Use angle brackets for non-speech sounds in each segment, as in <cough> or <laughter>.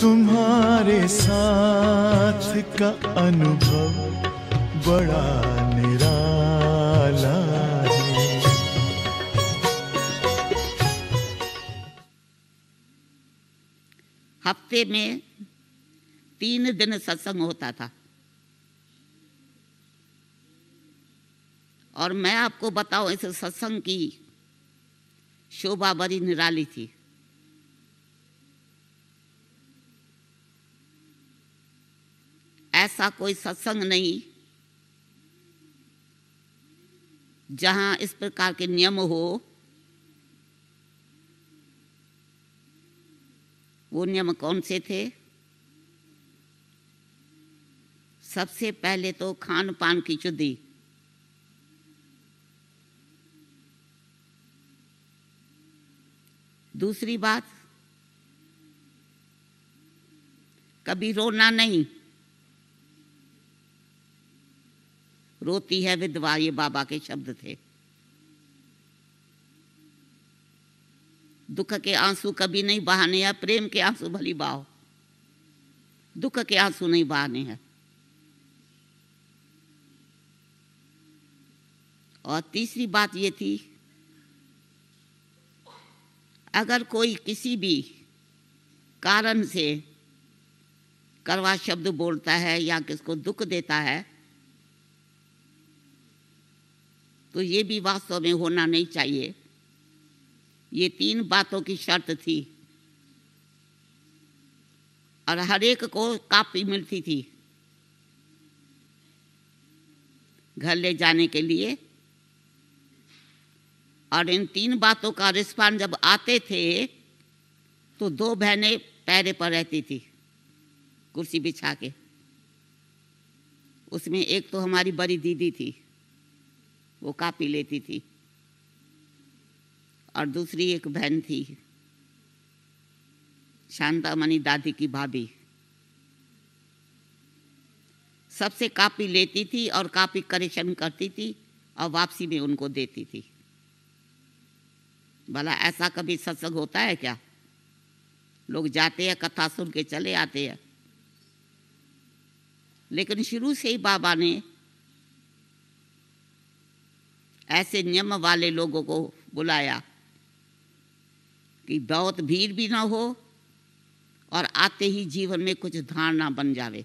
तुम्हारे साथ का अनुभव बड़ा निराला हफ्ते में तीन दिन सत्संग होता था और मैं आपको बताऊं इस सत्संग की शोभा बड़ी निराली थी ऐसा कोई सत्संग नहीं जहां इस प्रकार के नियम हो वो नियम कौन से थे सबसे पहले तो खान पान की चुदी दूसरी बात कभी रोना नहीं रोती है विधवा ये बाबा के शब्द थे दुख के आंसू कभी नहीं बहाने या प्रेम के आंसू भली बहाओ दुख के आंसू नहीं बहाने हैं और तीसरी बात ये थी अगर कोई किसी भी कारण से करवा शब्द बोलता है या किसको दुख देता है तो ये भी वास्तव में होना नहीं चाहिए ये तीन बातों की शर्त थी और हर एक को कापी मिलती थी घर ले जाने के लिए और इन तीन बातों का रिस्पॉन्स जब आते थे तो दो बहनें पैरे पर रहती थी कुर्सी बिछा के उसमें एक तो हमारी बड़ी दीदी थी वो कापी लेती थी और दूसरी एक बहन थी शांतामणि दादी की भाभी सबसे कापी लेती थी और कापी करेक्शन करती थी और वापसी में उनको देती थी भला ऐसा कभी सत्संग होता है क्या लोग जाते हैं कथा सुन के चले आते हैं लेकिन शुरू से ही बाबा ने ऐसे नियम वाले लोगों को बुलाया कि बहुत भीड़ भी ना हो और आते ही जीवन में कुछ धारणा बन जावे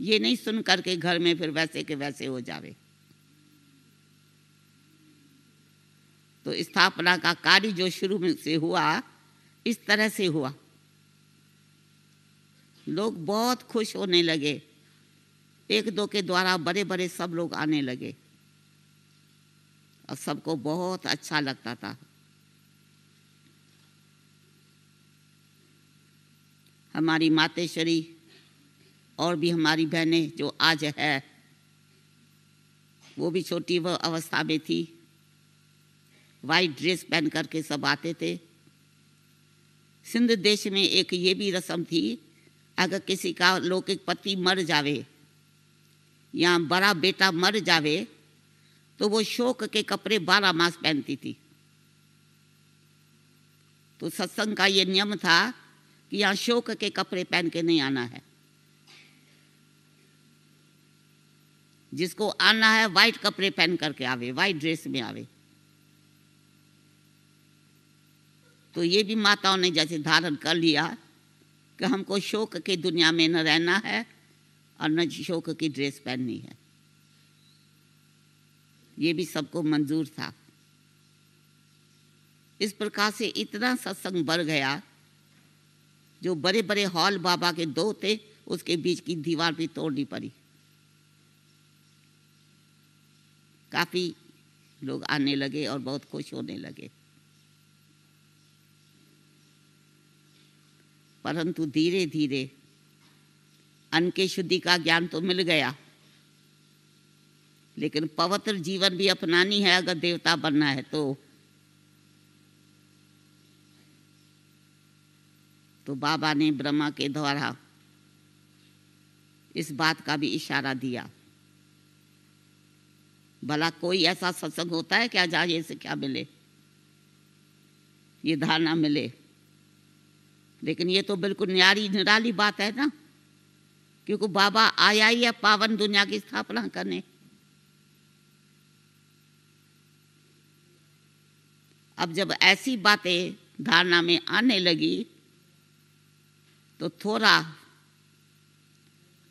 ये नहीं सुन करके घर में फिर वैसे के वैसे हो जावे तो स्थापना का कार्य जो शुरू में से हुआ इस तरह से हुआ लोग बहुत खुश होने लगे एक दो के द्वारा बड़े बड़े सब लोग आने लगे और सबको बहुत अच्छा लगता था हमारी मातेश्वरी और भी हमारी बहनें जो आज है वो भी छोटी वो अवस्था में थी वाइट ड्रेस पहन करके सब आते थे सिंध देश में एक ये भी रस्म थी अगर किसी का लौकिक पति मर जावे या बड़ा बेटा मर जावे तो वो शोक के कपड़े बारह मास पहनती थी तो सत्संग का ये नियम था कि यहां शोक के कपड़े पहन के नहीं आना है जिसको आना है वाइट कपड़े पहन करके आवे वाइट ड्रेस में आवे तो ये भी माताओं ने जैसे धारण कर लिया कि हमको शोक की दुनिया में न रहना है और न शोक की ड्रेस पहननी है ये भी सबको मंजूर था इस प्रकार से इतना सत्संग बढ़ गया जो बड़े बड़े हॉल बाबा के दो थे उसके बीच की दीवार भी तोड़नी पड़ी काफ़ी लोग आने लगे और बहुत खुश होने लगे परंतु धीरे धीरे अन्न के शुद्धि का ज्ञान तो मिल गया लेकिन पवित्र जीवन भी अपनानी है अगर देवता बनना है तो तो बाबा ने ब्रह्मा के द्वारा इस बात का भी इशारा दिया भला कोई ऐसा सत्संग होता है क्या जाए से क्या मिले ये धारणा मिले लेकिन ये तो बिल्कुल न्यारी निराली बात है ना क्योंकि बाबा आया ही है पावन दुनिया की स्थापना करने अब जब ऐसी बातें धारणा में आने लगी तो थोड़ा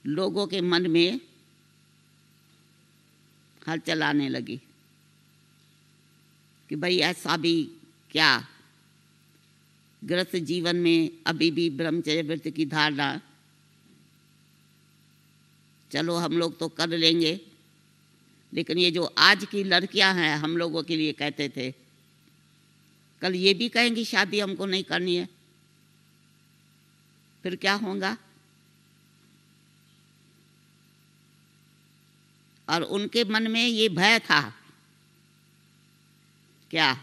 लोगों के मन में हलचल आने लगी कि भाई ऐसा भी क्या ग्रस्त जीवन में अभी भी ब्रह्मचर्य व्रत की धारणा चलो हम लोग तो कर लेंगे लेकिन ये जो आज की लड़कियां हैं हम लोगों के लिए कहते थे कल ये भी कहेंगी शादी हमको नहीं करनी है फिर क्या होगा और उनके मन में ये भय था क्या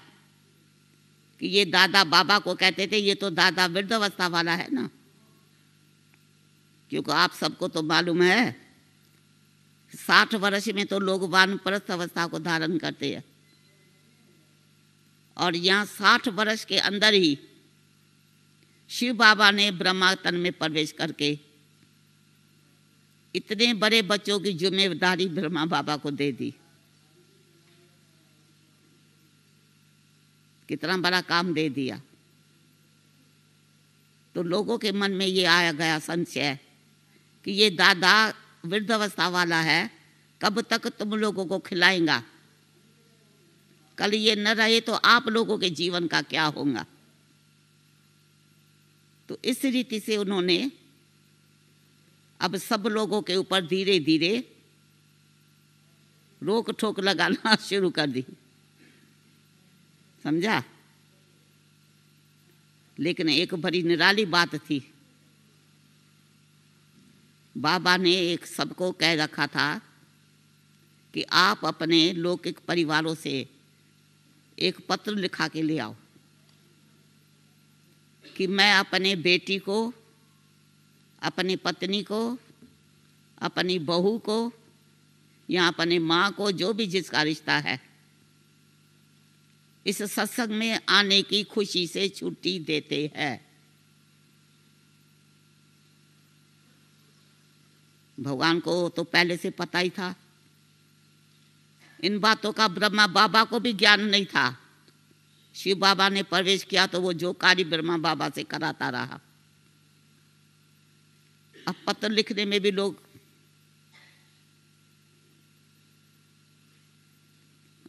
कि ये दादा बाबा को कहते थे ये तो दादा वृद्धावस्था वाला है ना क्योंकि आप सबको तो मालूम है साठ वर्ष में तो लोग वानप्रस्थ अवस्था को धारण करते हैं और यहाँ साठ वर्ष के अंदर ही शिव बाबा ने ब्रह्मातन में प्रवेश करके इतने बड़े बच्चों की जिम्मेदारी ब्रह्मा बाबा को दे दी कितना बड़ा काम दे दिया तो लोगों के मन में ये आया गया संशय कि ये दादा वृद्धावस्था वाला है कब तक तुम लोगों को खिलाएगा कल ये न रहे तो आप लोगों के जीवन का क्या होगा तो इस रीति से उन्होंने अब सब लोगों के ऊपर धीरे धीरे रोक ठोक लगाना <laughs> शुरू कर दी समझा लेकिन एक बड़ी निराली बात थी बाबा ने एक सबको कह रखा था कि आप अपने लौकिक परिवारों से एक पत्र लिखा के ले आओ कि मैं अपने बेटी को अपनी पत्नी को अपनी बहू को या अपने माँ को जो भी जिसका रिश्ता है इस सत्संग में आने की खुशी से छुट्टी देते हैं भगवान को तो पहले से पता ही था इन बातों का ब्रह्मा बाबा को भी ज्ञान नहीं था शिव बाबा ने प्रवेश किया तो वो जो कार्य ब्रह्मा बाबा से कराता रहा अब पत्र लिखने में भी लोग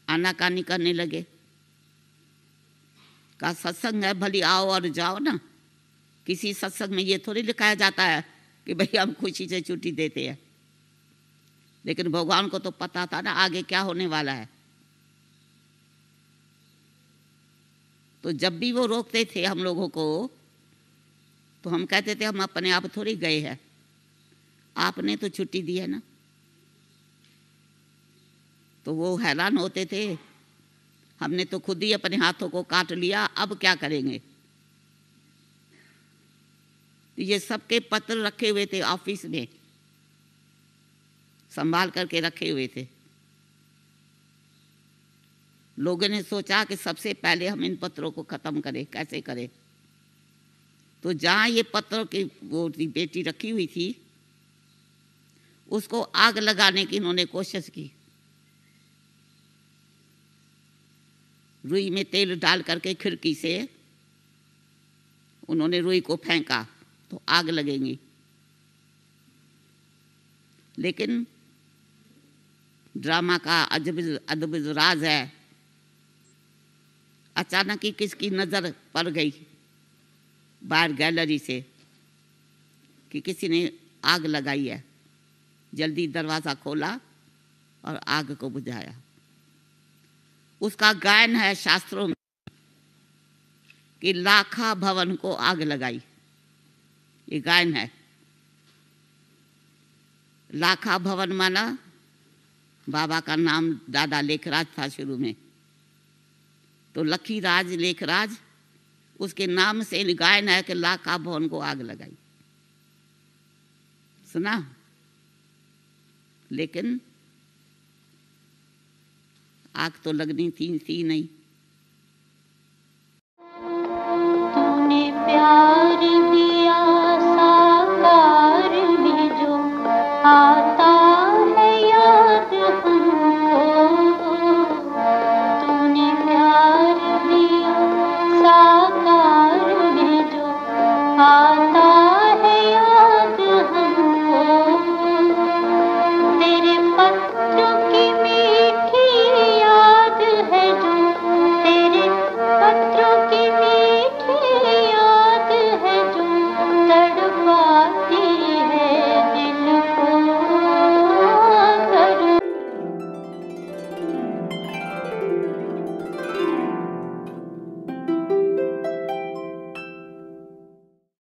आनाकानी करने लगे का सत्संग है भली आओ और जाओ ना किसी सत्संग में ये थोड़ी लिखाया जाता है कि भाई हम खुशी से छुट्टी देते हैं लेकिन भगवान को तो पता था ना आगे क्या होने वाला है तो जब भी वो रोकते थे हम लोगों को तो हम कहते थे हम अपने आप थोड़ी गए हैं आपने तो छुट्टी दी है ना तो वो हैरान होते थे हमने तो खुद ही अपने हाथों को काट लिया अब क्या करेंगे ये सबके पत्र रखे हुए थे ऑफिस में संभाल करके रखे हुए थे लोगों ने सोचा कि सबसे पहले हम इन पत्रों को ख़त्म करें कैसे करें तो जहाँ ये पत्रों की वो बेटी रखी हुई थी उसको आग लगाने की इन्होंने कोशिश की रुई में तेल डाल करके खिड़की से उन्होंने रुई को फेंका तो आग लगेंगी लेकिन ड्रामा का अजब अदब राज है अचानक ही किसकी नज़र पड़ गई बाहर गैलरी से कि किसी ने आग लगाई है जल्दी दरवाज़ा खोला और आग को बुझाया उसका गायन है शास्त्रों में कि लाखा भवन को आग लगाई ये गायन है लाखा भवन माना बाबा का नाम दादा लेखराज था शुरू में तो लखी राज लेखराज उसके नाम से गाय नायक ला का भवन को आग लगाई सुना लेकिन आग तो लगनी थी थी नहीं तूने प्यार दिया